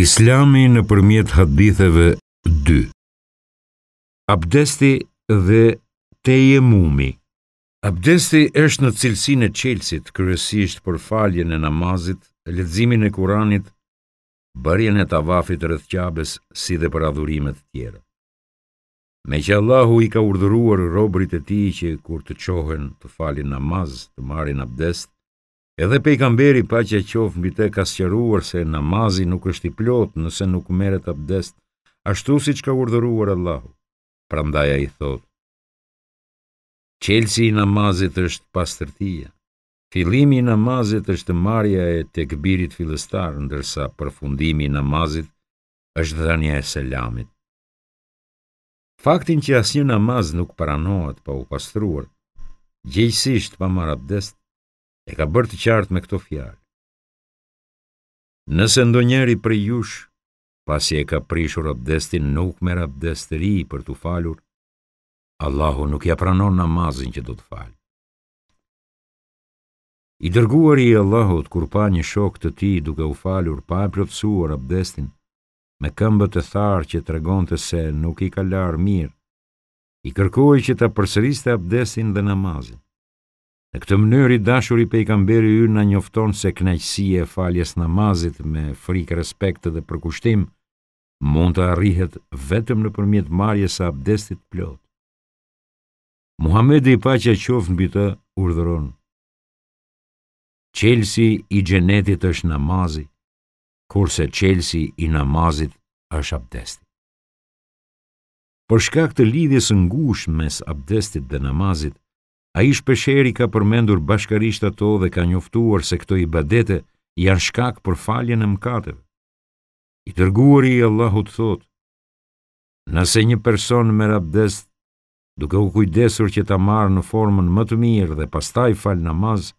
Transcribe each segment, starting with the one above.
Islami në përmjet haditheve 2 Abdesti dhe teje mumi Abdesti është në cilësin e qelsit, kërësisht për faljen e namazit, ledzimin e kuranit, bërjen e tavafit rëthqabes, si dhe për adhurimet tjera. Me që Allahu i ka urdhuruar robrit e ti që kur të qohen të faljen namaz, të marin abdest, Edhe pejgamberi pa që qofë mbi te ka sqeruar se namazi nuk është i plot nëse nuk meret abdest, ashtu si që ka urdhëruar Allahu. Prandaja i thotë, Qelësi i namazit është pastërtia, fillimi i namazit është marja e të këbirit filestar, ndërsa përfundimi i namazit është dhanja e selamit. Faktin që asnjë namaz nuk paranohet pa u pastruar, gjejësisht pa marabdest, e ka bërë të qartë me këto fjalë. Nëse ndonjëri prej jush, pasi e ka prishur abdestin, nuk merr abdest të ri për tu falur, Allahu nuk ia pranon namazin që do të fal. I dërguari i Allahut kur pa një shok të tij duke u falur pa plotësuar abdestin, me këmbët e tharë që tregonte se nuk i ka larë mirë, i kërkoi që ta përsëriste abdestin dhe namazin. Në këtë mënyrë i dashuri pejgamberi ynë na njofton se kënaqësia e faljes namazit me frikë, respekt dhe përkushtim mund të arrihet vetëm nëpërmjet marrjes së abdestit plot. Muhamedi paqja qoftë mbi të urdhëron. Qelsi i xhenetit është namazi, kurse qelsi i namazit është abdesti. Për shkak të lidhjes së ngushtë mes abdestit dhe namazit, A ish shpesheri ka përmendur bashkarisht ato dhe ka njoftuar se këto i badete janë shkak për faljen e mkateve. I tërguari i Allahut thot, nëse një person me rabdest duke u kujdesur që ta marë në formën më të mirë dhe pastaj fal namaz,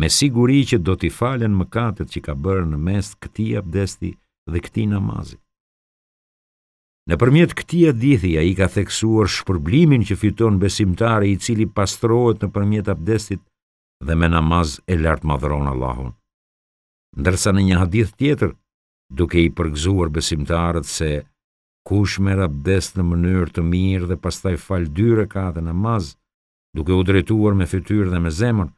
me siguri që do t'i falen mkatet që ka bërë në mest këti abdesti dhe këti namazit. Në përmjet këti adithi, a i ka theksuar shpërblimin që fiton besimtare i cili pastrohet në përmjet abdestit dhe me namaz e lartë madhron Allahun. Ndërsa në një hadith tjetër, duke i përgzuar besimtarët se kush me abdest në mënyrë të mirë dhe pastaj fal ka dhe namaz, duke u drejtuar me fytyrë dhe me zemër,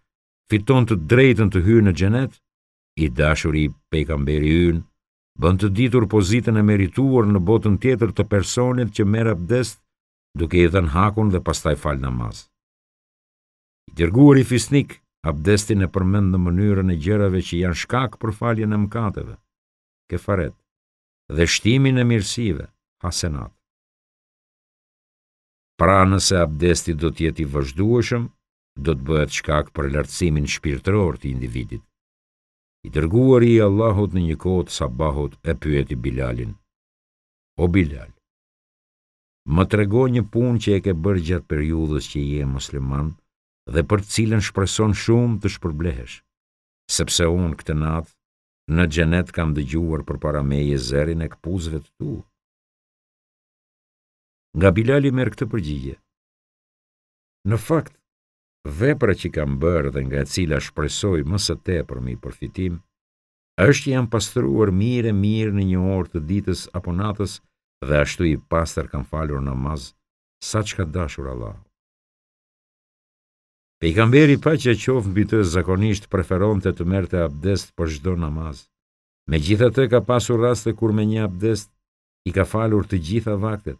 fiton të drejtën të hyrë në xhenet, i dashuri pejgamberi ynë bënd të ditur pozitën e merituar në botën tjetër të personit që merë abdest duke i dhenë hakun dhe pastaj falë namaz. I tërguar i fisnik, abdestin e përmend në mënyrën e gjërave që janë shkak për falje në mkateve, kefaret, dhe shtimin e mirësive, hasenat. Pra nëse abdesti do tjeti vëzhduashëm, do të bëhet shkak për lartësimin shpirtëror të individit. I dërguar i Allahut në një kohë të sabahut e pyeti Bilalin: "O Bilal, më trego një punë që e ke bërë gjatë periudhës që je musliman dhe për të cilën shpreson shumë të shpërblehesh, sepse unë këtë natë në xhenet kam dëgjuar për para meje zërin e kapuzëve të tu." Nga Bilali merr këtë përgjigje. Në fakt vepra që kam bërë dhe nga cila shpresoj mësë te për mi përfitim, është që jam pastruar mire mire në një orë të ditës apo natës dhe ashtu i pastër kam falur në mazë, sa që ka dashur Allah. Pejgamberi pa që qofë mbi të zakonisht preferon të të merte abdest për shdo namaz. Me gjitha të ka pasur raste kur me një abdest i ka falur të gjitha vaktet,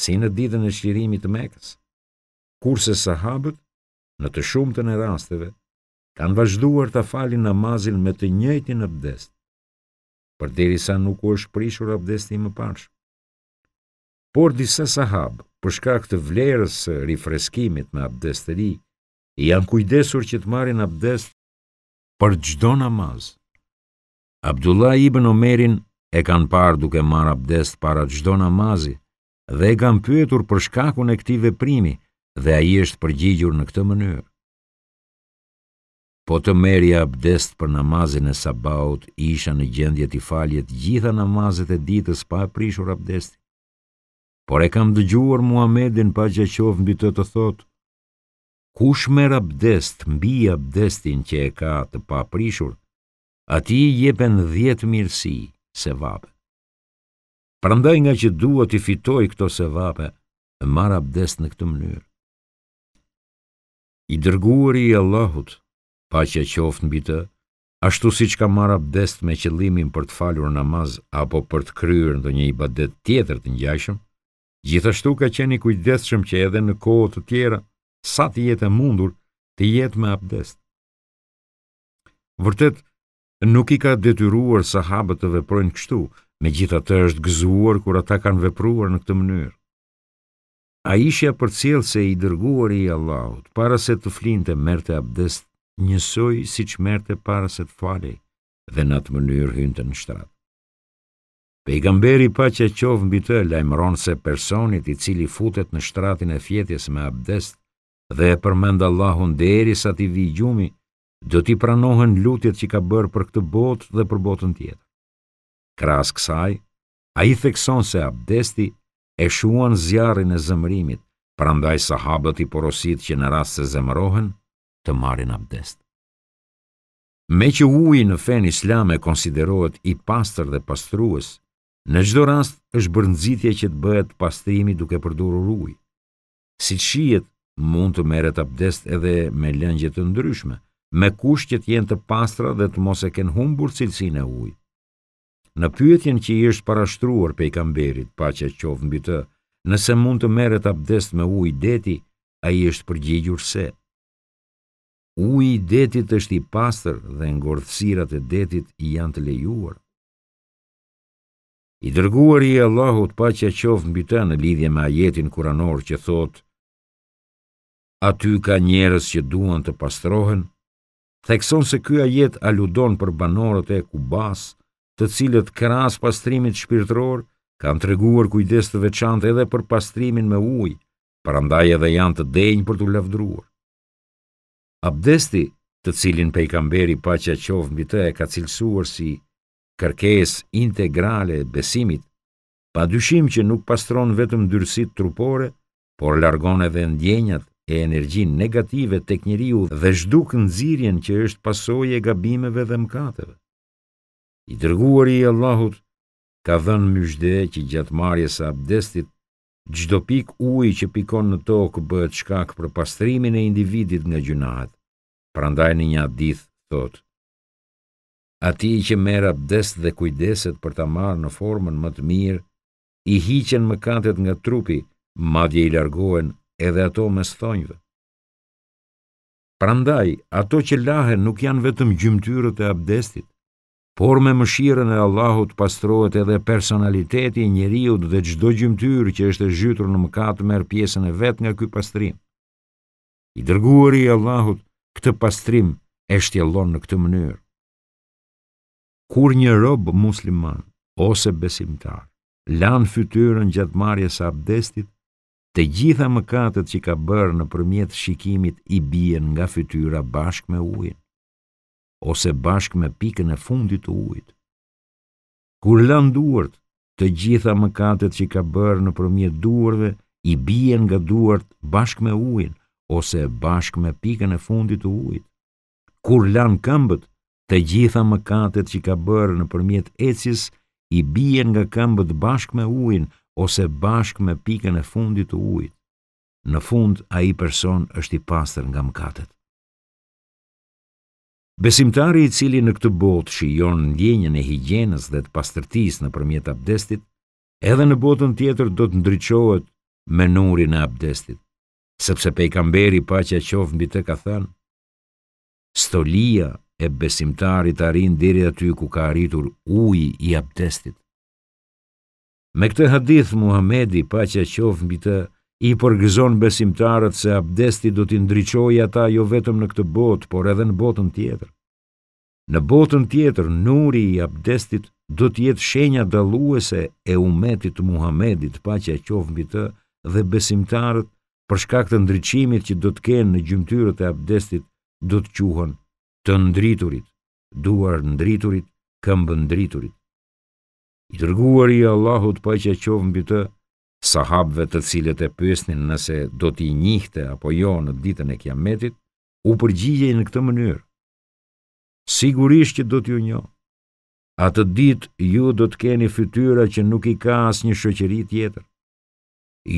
si në didën e shqirimit mekës. Kurse sahabët në të shumëtën e rasteve, kanë vazhduar të falin namazin me të njëti në bdest, për diri sa nuk u është prishur abdesti më parsh. Por disa sahab, përshka këtë vlerës rifreskimit me abdesteri, janë kujdesur që të marin abdest për gjdo namaz. Abdullah i omerin e kanë parë duke marë abdest para gjdo namazi dhe e kanë pyetur përshka kune këtive primi, dhe a i është përgjigjur në këtë mënyrë. Po të meri abdest për namazin e sabaut, isha në gjendje t'i faljet gjitha namazet e ditës pa e prishur abdest. Por e kam dëgjuar Muhamedin pa që qovë mbi të të thotë, Kush merë abdest, mbi abdestin që e ka të pa prishur, ati i jepen dhjetë mirësi se vape. Prandaj nga që duhet i fitoj këto se vape, e marë abdest në këtë mënyrë i dërguar i Allahut, pa që e qoftë mbi të, ashtu si që ka marrë abdest me qëllimin për të falur namaz apo për të kryrë ndo një i badet tjetër të njashëm, gjithashtu ka qeni kujdeshëm që edhe në kohët të tjera, sa të jetë e mundur të jetë me abdest. Vërtet, nuk i ka detyruar sahabët të veprojnë kështu, me gjitha të është gëzuar kur ata kanë vepruar në këtë mënyrë. A ishja për cilë se i dërguar i Allahut, para se të flinte merte abdest njësoj si që merte para se të fali dhe në atë mënyrë hynte në shtratë. Pejgamberi pa që qovë mbi të lajmëron se personit i cili futet në shtratin e fjetjes me abdest dhe e përmend Allahun deri sa ti vi gjumi, do t'i pranohen lutjet që ka bërë për këtë botë dhe për botën tjetë. Kras kësaj, a i thekson se abdesti e shuan zjarin e zëmrimit, prandaj sahabët i porosit që në rast se zemrohen, të marin abdest. Me që uj në fen islame konsiderohet i pastër dhe pastrues, në gjdo rast është bërndzitje që të bëhet pastrimi duke përdurur ujë. Si që shiet, mund të meret abdest edhe me lëngjet të ndryshme, me kush që t'jen të pastra dhe të mos e ken humbur cilësin e ujt. Në pyetjen që i është parashtruar pejgamberit, paqja qof mbi të, nëse mund të merret abdest me ujë deti, ai është përgjigjur se Uji i detit është i pastër dhe ngordhësirat e detit i janë të lejuar. I dërguari i Allahut paqja qof mbi të në lidhje me ajetin kuranor që thotë Aty ka njerëz që duan të pastrohen, thekson se ky ajet aludon për banorët e Kubas, të cilët krahas pastrimit shpirtëror kanë treguar kujdes të veçantë edhe për pastrimin me ujë, prandaj edhe janë të denjë për t'u lavdruar. Abdesti, të cilin pejgamberi paqja qof mbi të e ka cilësuar si kërkesë integrale e besimit, dyshim që nuk pastron vetëm dyrësit trupore, por largon edhe ndjenjat e energjin negative tek njeriu dhe zhduk nxirjen që është pasojë e gabimeve dhe mëkateve. I dërguar i Allahut ka dhenë myshde që gjatë marje sa abdestit, gjdo pik uj që pikon në tokë bëhet shkak për pastrimin e individit nga gjunahat, prandaj në një adith, thot. A ti që merë abdest dhe kujdeset për ta marë në formën më të mirë, i hiqen më katet nga trupi, madje i largohen edhe ato mes thonjve. Prandaj, ato që lahen nuk janë vetëm gjymtyrët e abdestit, Por me mëshirën e Allahut pastrohet edhe personaliteti i njeriu dhe çdo gjymtyr që është zhytur në mëkat merr pjesën e vet nga ky pastrim. I dërguari i Allahut këtë pastrim e shtjellon në këtë mënyrë. Kur një rob musliman ose besimtar lan fytyrën gjatë marrjes së abdestit, të gjitha mëkatet që ka bërë nëpërmjet shikimit i bien nga fytyra bashkë me ujin ose bashkë me pikën e fundit të ujtë. Kur lan duart, të gjitha mëkatet që ka bërë në përmjet duarve, i bien nga duart bashkë me ujnë, ose bashkë me pikën e fundit të ujtë. Kur lan këmbët, të gjitha mëkatet që ka bërë në përmjet ecis, i bien nga këmbët bashkë me ujnë, ose bashkë me pikën e fundit të ujtë. Në fund, a i person është i pastër nga mëkatet. Besimtari i cili në këtë botë shijon ndjenjën e higjienës dhe të pastërtisë nëpërmjet abdestit, edhe në botën tjetër do të ndriçohet me nurin e abdestit, sepse pejgamberi paqja qof mbi të ka thënë, stolia e besimtarit arrin deri aty ku ka arritur uji i abdestit. Me këtë hadith Muhamedi paqja qof mbi të i përgëzon besimtarët se abdesti do t'i ndriqoj ata jo vetëm në këtë botë, por edhe në botën tjetër. Në botën tjetër, nuri i abdestit do t'jetë shenja daluese e umetit Muhamedit, pa që e qovë mbi të dhe besimtarët përshka këtë ndriqimit që do t'kenë në gjymtyrët e abdestit do t'quhën të ndriturit, duar ndriturit, këmbë ndriturit. I tërguar i Allahut pa që e qovë mbi të, sahabëve të cilët e pyesnin nëse do t'i njihte apo jo në ditën e kiametit, u përgjigje në këtë mënyrë. Sigurisht që do t'ju njo. A të ditë ju do të keni fytyra që nuk i ka as një shëqëri tjetër.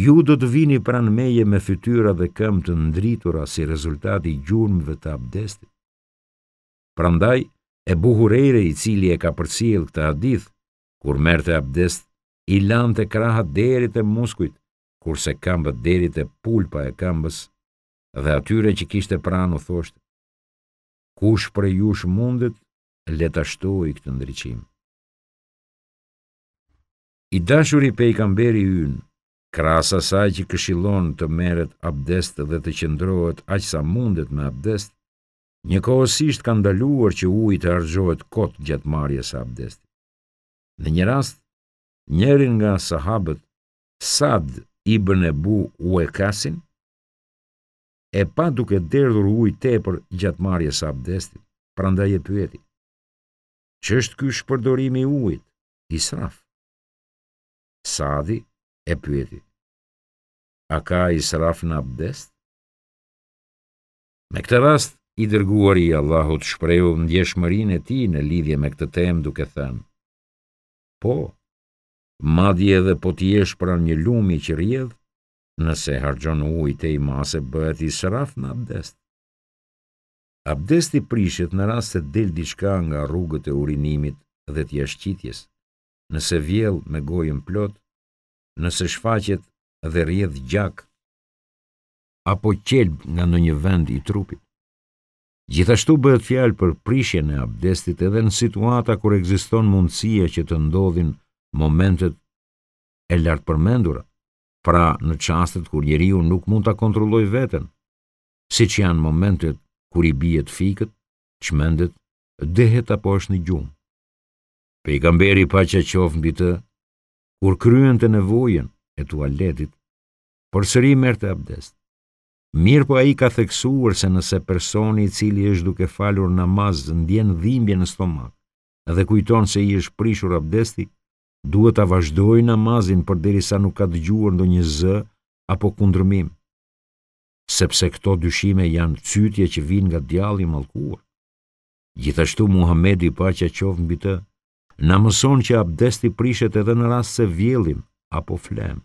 Ju do të vini pranë meje me fytyra dhe këmë të ndritura si rezultati gjurmëve të abdestit. Prandaj, e buhurere i cili e ka përcil këtë adith, kur merte abdest i lanë të krahat derit e muskuit, kurse kambët derit e pulpa e kambës, dhe atyre që kishte pranë u thosht, kush për jush mundet, letashtu i këtë ndryqim. I dashuri pe i kamberi ynë, krasa saj që këshilon të meret abdest dhe të qëndrohet aqë sa mundet me abdest, një kohësisht ka ndaluar që ujtë arzohet kotë gjatë marjes abdest. Në një rast, njërin nga sahabët Sad ibn e bu u e kasin, e pa duke derdhur uj tepër gjatë marje sa abdestit, pra ndaj e pyeti. Që është ky shpërdorimi i israf? Sadi e pyeti. A ka israf në abdest? Me këtë rast, i dërguar i Allahut shprehu ndjeshmërinë e tij në lidhje me këtë temë duke thënë: Po, Madje edhe po të jesh pranë një lumi që rrjedh, nëse harxhon ujë te i mase bëhet sraf në abdest. Abdesti prishet në rast se del diçka nga rrugët e urinimit dhe të jashtëqitjes. Nëse vjell me gojën plot, nëse shfaqet dhe rrjedh gjak, apo qelb nga ndonjë vend i trupit. Gjithashtu bëhet fjalë për prishjen e abdestit edhe në situata kur ekziston mundësia që të ndodhin momentet e lartë përmendura, pra në qastet kur njeri unë nuk mund të kontrolloj vetën, si që janë momentet kur i bijet fikët, qmendet, dehet apo është një gjumë. Pe i gamberi pa që qofën bitë, kur kryen të nevojen e tualetit, për sëri mërë të abdest. Mirë po a i ka theksuar se nëse personi i cili është duke falur namaz ndjenë dhimbje në stomak, edhe kujton se i është prishur abdesti, duhet ta vazhdoj namazin sa nuk ka dëgjuar ndonjë zë apo kundërmim sepse këto dyshime janë cytje që vinë nga djalli i mallkuar gjithashtu Muhamedi paqja qof mbi të na mëson që abdesti prishet edhe në rast se vjellim apo flem